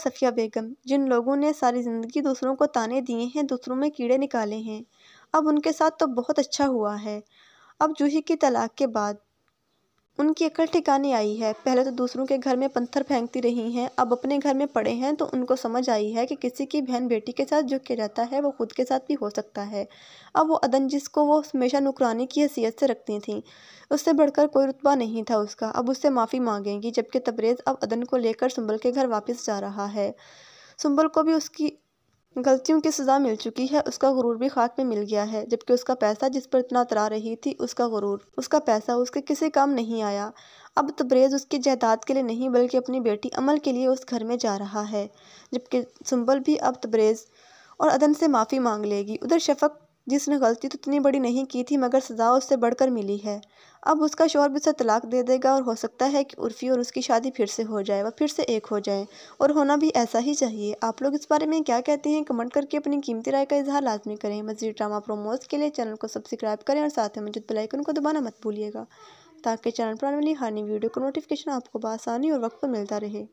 सफिया बेगम जिन लोगों ने सारी ज़िंदगी दूसरों को ताने दिए हैं दूसरों में कीड़े निकाले हैं अब उनके साथ तो बहुत अच्छा हुआ है अब जूही की तलाक के बाद उनकी अकल ठिकाने आई है पहले तो दूसरों के घर में पत्थर फेंकती रही हैं अब अपने घर में पड़े हैं तो उनको समझ आई है कि किसी की बहन बेटी के साथ जो किया जाता है वो खुद के साथ भी हो सकता है अब वो अदन जिसको वो हमेशा नुकरानी की हैसियत से रखती थी उससे बढ़कर कोई रुतबा नहीं था उसका अब उससे माफ़ी मांगेंगी जबकि तबरेज़ अब अदन को लेकर सुंबल के घर वापस जा रहा है सुंबल को भी उसकी गलतियों की सज़ा मिल चुकी है उसका गुरूर भी खाक में मिल गया है जबकि उसका पैसा जिस पर इतना तरा रही थी उसका गुरूर उसका पैसा उसके किसी काम नहीं आया अब तब्रेज़ तो उसकी जायदाद के लिए नहीं बल्कि अपनी बेटी अमल के लिए उस घर में जा रहा है जबकि सुंबल भी अब तब्रेज़ तो और अदन से माफ़ी मांग लेगी उधर शफक जिसने गलती तो इतनी बड़ी नहीं की थी मगर सज़ा उससे बढ़कर मिली है अब उसका शोहर भी उसे तलाक दे देगा और हो सकता है कि उर्फी और उसकी शादी फिर से हो जाए वह फिर से एक हो जाए और होना भी ऐसा ही चाहिए आप लोग इस बारे में क्या कहते हैं कमेंट करके अपनी कीमती राय का इजहार लाजमी करें मजीद ड्रामा प्रोमोज के लिए चैनल को सब्सक्राइब करें और साथ में मुझे बेलाइकन को दबाना मत भूलिएगा ताकि चैनल पर आने वाली हर नई वीडियो का नोटिफिकेशन आपको बसानी और वक्त पर मिलता रहे